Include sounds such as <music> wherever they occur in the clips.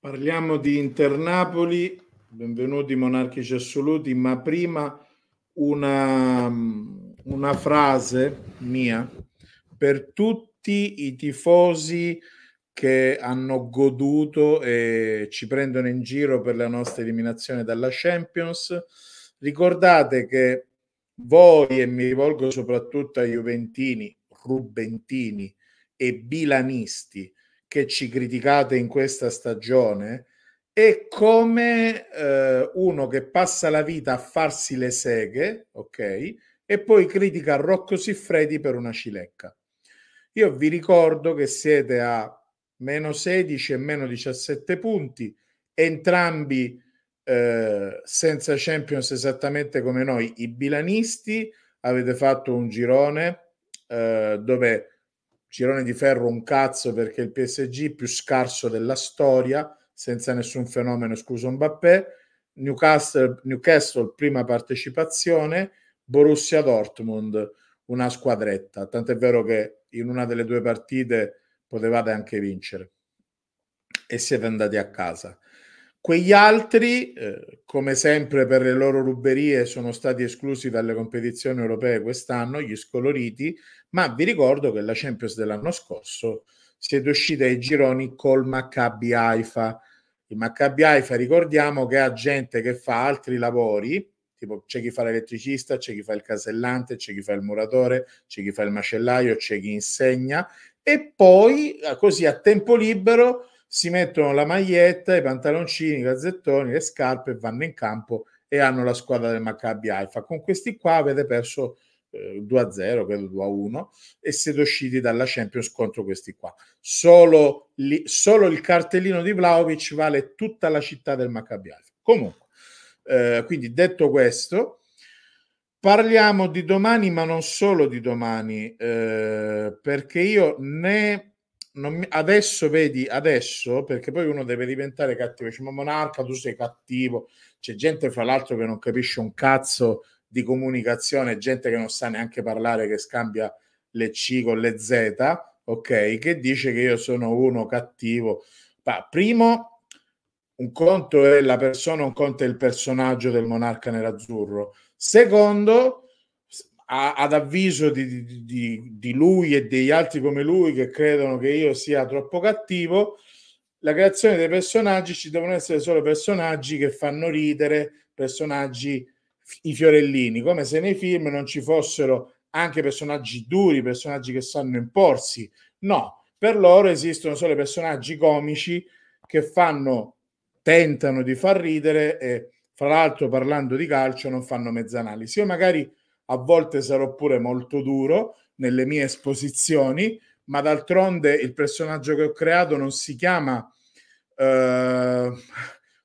Parliamo di Internapoli, benvenuti monarchici assoluti, ma prima una, una frase mia per tutti i tifosi che hanno goduto e ci prendono in giro per la nostra eliminazione dalla Champions. Ricordate che voi, e mi rivolgo soprattutto ai Juventini, Rubentini e Bilanisti, che ci criticate in questa stagione è come eh, uno che passa la vita a farsi le seghe, ok? E poi critica Rocco Siffredi per una cilecca. Io vi ricordo che siete a meno 16 e meno 17 punti, entrambi eh, senza Champions esattamente come noi, i bilanisti. Avete fatto un girone eh, dove girone di ferro un cazzo perché il PSG più scarso della storia, senza nessun fenomeno, scuso Mbappé. Newcastle, Newcastle prima partecipazione, Borussia Dortmund una squadretta, tant'è vero che in una delle due partite potevate anche vincere e siete andati a casa. Quegli altri, eh, come sempre per le loro ruberie, sono stati esclusi dalle competizioni europee quest'anno, gli scoloriti, ma vi ricordo che la Champions dell'anno scorso siete usciti ai gironi col Maccabi Haifa. Il Maccabi Haifa ricordiamo che ha gente che fa altri lavori, tipo c'è chi fa l'elettricista, c'è chi fa il casellante, c'è chi fa il muratore, c'è chi fa il macellaio, c'è chi insegna e poi così a tempo libero si mettono la maglietta, i pantaloncini, i gazzettoni, le scarpe, vanno in campo e hanno la squadra del Maccabi Alfa. Con questi qua avete perso eh, 2-0, credo 2-1, e siete usciti dalla Champions contro questi qua. Solo, li, solo il cartellino di Vlaovic vale tutta la città del Maccabi Alfa. Comunque, eh, quindi detto questo, parliamo di domani, ma non solo di domani, eh, perché io né mi... adesso vedi, adesso, perché poi uno deve diventare cattivo, dice ma monarca tu sei cattivo, c'è gente fra l'altro che non capisce un cazzo di comunicazione, gente che non sa neanche parlare, che scambia le C con le Z, ok, che dice che io sono uno cattivo. Ma primo, un conto è la persona, un conto è il personaggio del monarca nerazzurro. Secondo, a, ad avviso di, di, di, lui e degli altri come lui che credono che io sia troppo cattivo, la creazione dei personaggi ci devono essere solo personaggi che fanno ridere, personaggi i fiorellini, come se nei film non ci fossero anche personaggi duri, personaggi che sanno imporsi. No, per loro esistono solo personaggi comici che fanno, tentano di far ridere e fra l'altro parlando di calcio non fanno mezz'analisi. Io magari a volte sarò pure molto duro nelle mie esposizioni, ma d'altronde il personaggio che ho creato non si chiama eh,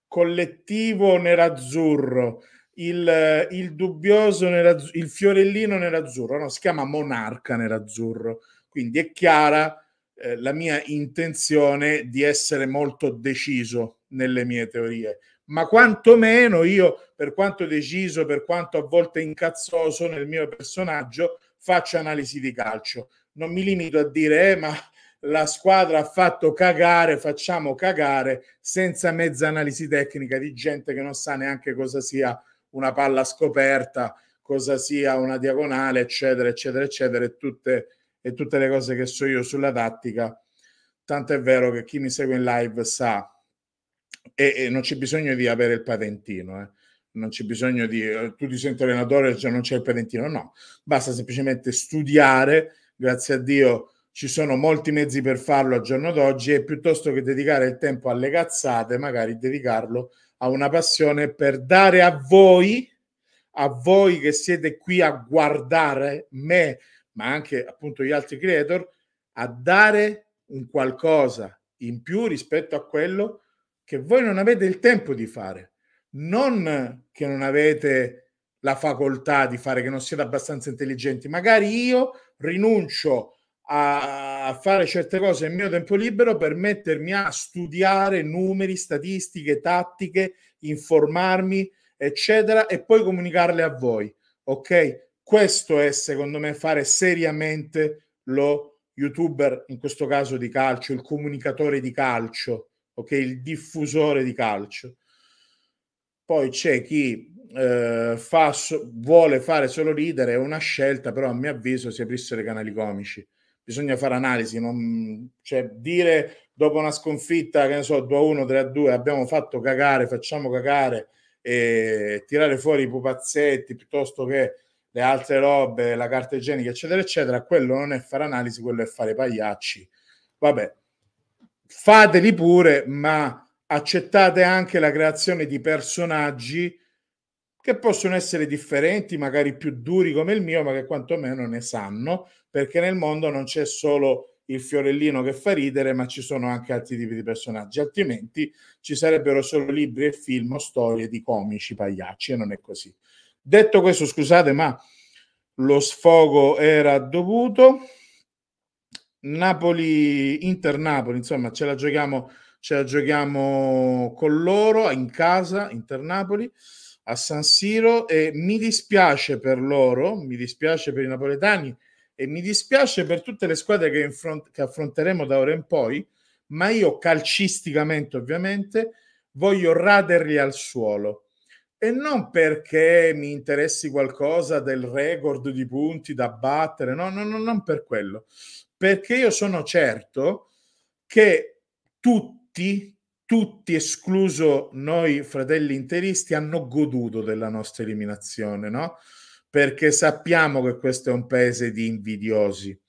collettivo nerazzurro, il, il dubbioso nerazzurro, il fiorellino nerazzurro, no, si chiama monarca nerazzurro. Quindi è chiara eh, la mia intenzione di essere molto deciso nelle mie teorie ma quantomeno io, per quanto deciso, per quanto a volte incazzoso nel mio personaggio, faccio analisi di calcio. Non mi limito a dire, eh, ma la squadra ha fatto cagare, facciamo cagare, senza mezza analisi tecnica di gente che non sa neanche cosa sia una palla scoperta, cosa sia una diagonale, eccetera, eccetera, eccetera, e tutte, e tutte le cose che so io sulla tattica. Tanto è vero che chi mi segue in live sa e, e, non c'è bisogno di avere il patentino, eh. non c'è bisogno di eh, tu ti senti allenatore, e cioè non c'è il patentino, no, basta semplicemente studiare, grazie a Dio ci sono molti mezzi per farlo al giorno d'oggi e piuttosto che dedicare il tempo alle cazzate, magari dedicarlo a una passione per dare a voi, a voi che siete qui a guardare me, ma anche appunto gli altri creator, a dare un qualcosa in più rispetto a quello che voi non avete il tempo di fare, non che non avete la facoltà di fare, che non siete abbastanza intelligenti. Magari io rinuncio a fare certe cose nel mio tempo libero per mettermi a studiare numeri, statistiche, tattiche, informarmi, eccetera, e poi comunicarle a voi. Ok? Questo è secondo me fare seriamente lo youtuber, in questo caso di calcio, il comunicatore di calcio ok? Il diffusore di calcio. Poi c'è chi eh, fa, vuole fare solo ridere, è una scelta, però a mio avviso si aprissero i canali comici. Bisogna fare analisi, non, cioè dire dopo una sconfitta, che ne so, 2-1, 3-2, abbiamo fatto cagare, facciamo cagare e tirare fuori i pupazzetti piuttosto che le altre robe, la carta igienica, eccetera, eccetera, quello non è fare analisi, quello è fare pagliacci. Vabbè, fateli pure, ma accettate anche la creazione di personaggi che possono essere differenti, magari più duri come il mio, ma che quantomeno ne sanno, perché nel mondo non c'è solo il fiorellino che fa ridere, ma ci sono anche altri tipi di personaggi, altrimenti ci sarebbero solo libri e film o storie di comici pagliacci e non è così. Detto questo, scusate, ma lo sfogo era dovuto. Napoli, Inter-Napoli, insomma, ce la giochiamo, ce la giochiamo con loro in casa, Inter-Napoli, a San Siro e mi dispiace per loro, mi dispiace per i napoletani e mi dispiace per tutte le squadre che, front, che affronteremo da ora in poi, ma io calcisticamente ovviamente voglio raderli al suolo e non perché mi interessi qualcosa del record di punti da battere, no, no, no, non per quello, perché io sono certo che tutti, tutti escluso noi fratelli interisti, hanno goduto della nostra eliminazione, no? Perché sappiamo che questo è un paese di invidiosi.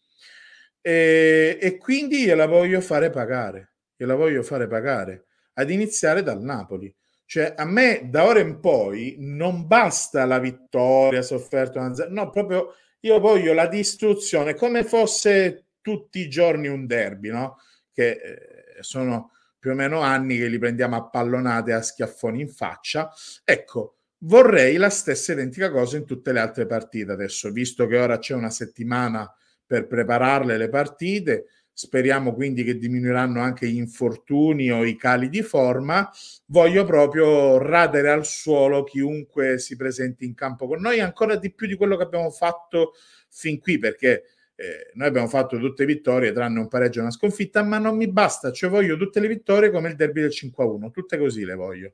E, e quindi gliela voglio fare pagare, gliela voglio fare pagare, ad iniziare dal Napoli cioè, a me da ora in poi non basta la vittoria sofferta no, proprio io voglio la distruzione come fosse tutti i giorni un derby, no? Che eh, sono più o meno anni che li prendiamo a pallonate, a schiaffoni in faccia. Ecco, vorrei la stessa identica cosa in tutte le altre partite adesso, visto che ora c'è una settimana per prepararle le partite speriamo quindi che diminuiranno anche gli infortuni o i cali di forma, voglio proprio radere al suolo chiunque si presenti in campo con noi, ancora di più di quello che abbiamo fatto fin qui, perché eh, noi abbiamo fatto tutte vittorie tranne un pareggio e una sconfitta, ma non mi basta, cioè voglio tutte le vittorie come il derby del 5-1, tutte così le voglio.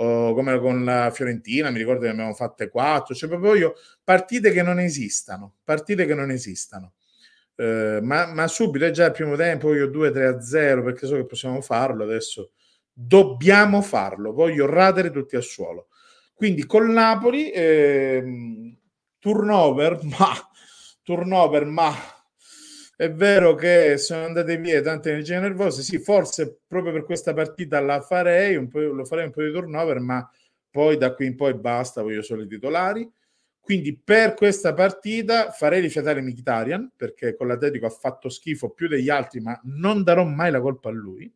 O come con la Fiorentina, mi ricordo che ne abbiamo fatte quattro, cioè proprio voglio partite che non esistano, partite che non esistano. Eh, ma, ma, subito è eh, già il primo tempo, io 2-3 a 0 perché so che possiamo farlo adesso. Dobbiamo farlo, voglio radere tutti al suolo. Quindi con Napoli, eh, turnover, <laughs> ma, turnover, ma è vero che sono andate via tante energie nervose, sì, forse proprio per questa partita la farei, un po', lo farei un po' di turnover, ma poi da qui in poi basta, voglio solo i titolari. Quindi per questa partita farei rifiatare Mkhitaryan perché con l'Atletico ha fatto schifo più degli altri, ma non darò mai la colpa a lui.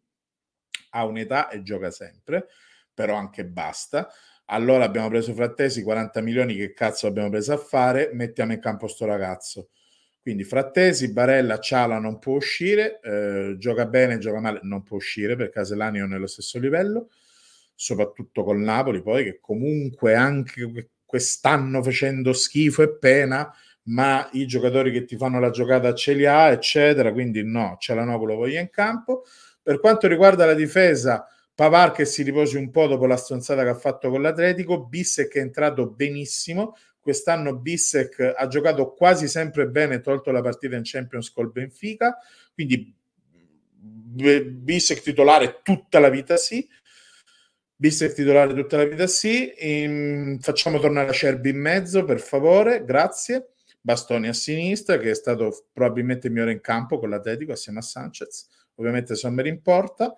Ha un'età e gioca sempre, però anche basta. Allora abbiamo preso Frattesi 40 milioni, che cazzo abbiamo preso a fare? Mettiamo in campo sto ragazzo. Quindi Frattesi, Barella, Ciala non può uscire, eh, gioca bene, gioca male, non può uscire perché Casellanio è nello stesso livello, soprattutto col Napoli poi che comunque anche quest'anno facendo schifo e pena, ma i giocatori che ti fanno la giocata ce li ha, eccetera. Quindi no, Cialanoglu lo voglia in campo. Per quanto riguarda la difesa, Pavar che si riposi un po' dopo la stronzata che ha fatto con l'Atletico, Bissek è entrato benissimo. Quest'anno Bissek ha giocato quasi sempre bene, tolto la partita in Champions col Benfica, quindi mm, Bissek titolare tutta la vita sì. Visto il titolare tutta la vita, sì. E, ehm, facciamo tornare a Cerbi in mezzo, per favore, grazie. Bastoni a sinistra, che è stato probabilmente il migliore in campo con l'Atletico assieme a Sanchez. Ovviamente Sommer in porta.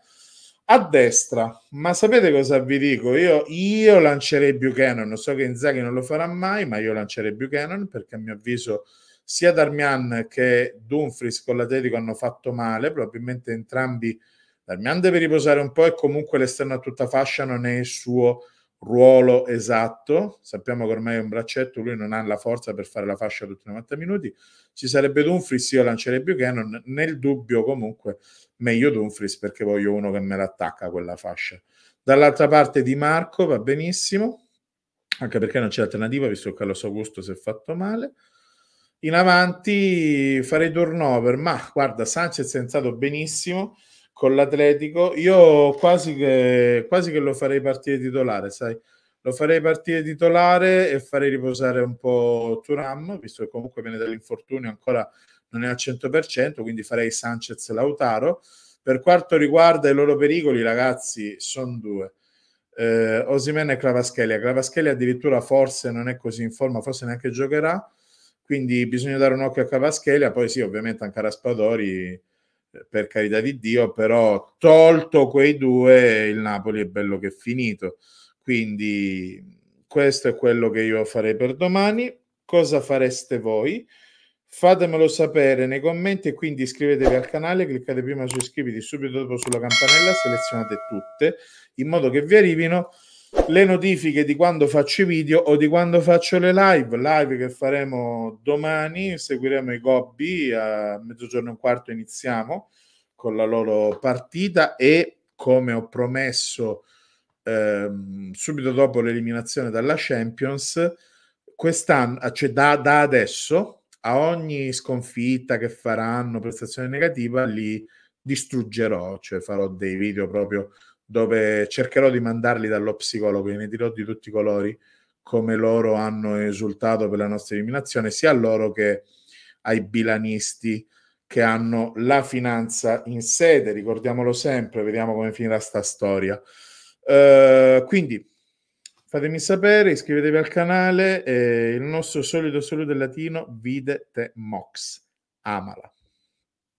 A destra, ma sapete cosa vi dico? Io, io lancerei Buchanan, non so che Inzaghi non lo farà mai, ma io lancerei Buchanan perché a mio avviso sia Darmian che Dumfries con l'Atletico hanno fatto male, probabilmente entrambi Darmian Mian deve riposare un po' e comunque l'esterno a tutta fascia non è il suo ruolo esatto. Sappiamo che ormai è un braccetto, lui non ha la forza per fare la fascia tutti i 90 minuti. Ci sarebbe Dumfries, io lancerei Buchanan. Nel dubbio, comunque, meglio Dumfries perché voglio uno che me l'attacca quella fascia. Dall'altra parte di Marco va benissimo, anche perché non c'è alternativa, visto che Carlos Augusto si è fatto male. In avanti farei turnover, ma guarda, Sanchez è entrato benissimo con l'Atletico. Io quasi che, quasi che lo farei partire titolare, sai? Lo farei partire titolare e farei riposare un po' Turam, visto che comunque viene dall'infortunio, ancora non è al 100%, quindi farei Sanchez e Lautaro. Per quanto riguarda i loro pericoli, ragazzi, sono due. Eh, Osimen e Clavaschelia. Clavaschelia addirittura forse non è così in forma, forse neanche giocherà, quindi bisogna dare un occhio a Clavaschelia. Poi sì, ovviamente anche a Raspadori per carità di Dio, però tolto quei due il Napoli è bello che è finito. Quindi questo è quello che io farei per domani. Cosa fareste voi? Fatemelo sapere nei commenti e quindi iscrivetevi al canale, cliccate prima su iscriviti, subito dopo sulla campanella, selezionate tutte in modo che vi arrivino le notifiche di quando faccio i video o di quando faccio le live, live che faremo domani, seguiremo i Gobbi, a mezzogiorno e un quarto iniziamo con la loro partita e come ho promesso ehm, subito dopo l'eliminazione dalla Champions, quest'anno, ah, cioè da, da, adesso, a ogni sconfitta che faranno, prestazione negativa, li distruggerò, cioè farò dei video proprio dove cercherò di mandarli dallo psicologo e ne dirò di tutti i colori come loro hanno esultato per la nostra eliminazione, sia a loro che ai bilanisti che hanno la finanza in sede, ricordiamolo sempre, vediamo come finirà sta storia. Uh, quindi fatemi sapere, iscrivetevi al canale, eh, il nostro solito saluto latino, vide te mox, amala.